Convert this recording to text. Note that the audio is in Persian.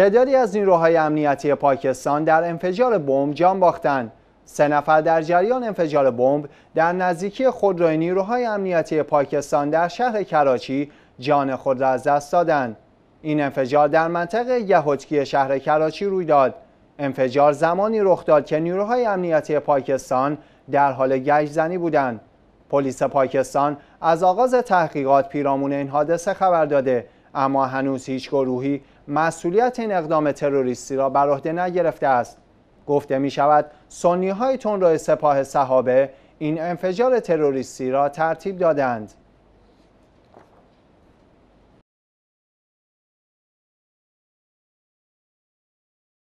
تعدادی از نیروهای امنیتی پاکستان در انفجار بمب جان باختند. سه نفر در جریان انفجار بمب در نزدیکی خودروی نیروهای امنیتی پاکستان در شهر کراچی جان خود را از دست دادند. این انفجار در منطقه یهودکی شهر کراچی روی داد. انفجار زمانی رخ داد که نیروهای امنیتی پاکستان در حال زنی بودند. پلیس پاکستان از آغاز تحقیقات پیرامون این حادثه خبر داده اما هنوز هیچ گروهی مسئولیت این اقدام تروریستی را بر عهده نگرفته است گفته می شود سنی های تون را سپاه صحابه این انفجار تروریستی را ترتیب دادند